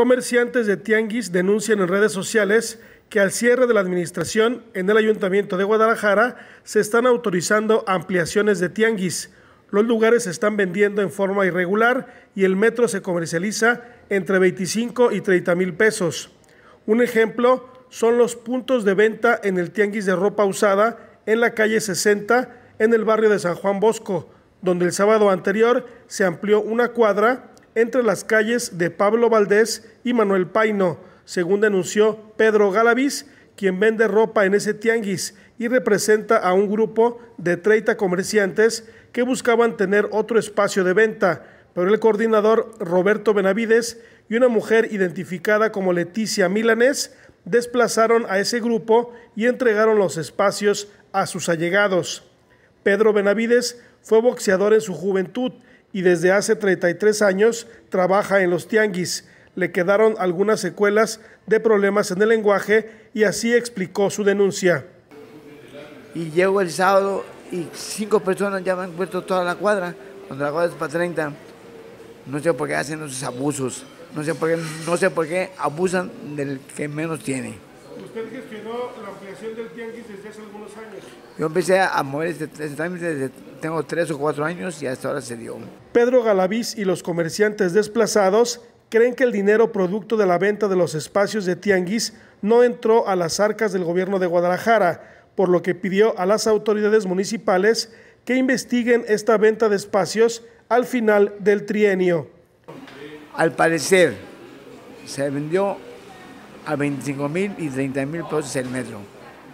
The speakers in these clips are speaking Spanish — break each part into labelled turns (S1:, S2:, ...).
S1: Comerciantes de Tianguis denuncian en redes sociales que al cierre de la administración en el Ayuntamiento de Guadalajara se están autorizando ampliaciones de tianguis. Los lugares se están vendiendo en forma irregular y el metro se comercializa entre 25 y 30 mil pesos. Un ejemplo son los puntos de venta en el tianguis de ropa usada en la calle 60 en el barrio de San Juan Bosco, donde el sábado anterior se amplió una cuadra entre las calles de Pablo Valdés y Manuel Paino, según denunció Pedro Galaviz, quien vende ropa en ese tianguis y representa a un grupo de 30 comerciantes que buscaban tener otro espacio de venta, pero el coordinador Roberto Benavides y una mujer identificada como Leticia Milanés desplazaron a ese grupo y entregaron los espacios a sus allegados. Pedro Benavides fue boxeador en su juventud y desde hace 33 años trabaja en los tianguis. Le quedaron algunas secuelas de problemas en el lenguaje y así explicó
S2: su denuncia. Y llego el sábado y cinco personas ya me han puesto toda la cuadra, cuando la cuadra es para 30. No sé por qué hacen esos abusos, no sé por qué, no sé por qué abusan del que menos tiene.
S1: Usted gestionó la ampliación del tianguis desde hace algunos años.
S2: Yo empecé a mover este, trámite este desde tengo tres o cuatro años y hasta ahora se dio.
S1: Pedro Galavís y los comerciantes desplazados creen que el dinero producto de la venta de los espacios de tianguis no entró a las arcas del gobierno de Guadalajara, por lo que pidió a las autoridades municipales que investiguen esta venta de espacios al final del trienio. Al
S2: parecer, se vendió a 25 mil y 30 mil pesos el metro.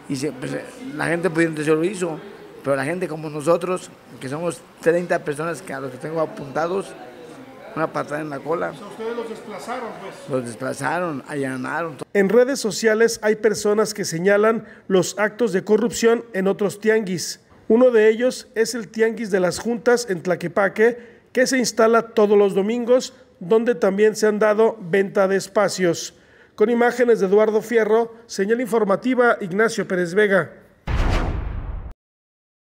S2: Y pues, la gente pudiendo se lo hizo, pero la gente como nosotros, que somos 30 personas que a los que tengo apuntados, una patada en la cola.
S1: ustedes los desplazaron, pues.
S2: Los desplazaron, allanaron.
S1: En redes sociales hay personas que señalan los actos de corrupción en otros tianguis. Uno de ellos es el tianguis de las juntas en Tlaquepaque, que se instala todos los domingos, donde también se han dado venta de espacios. Con imágenes de Eduardo Fierro, señal informativa Ignacio Pérez Vega.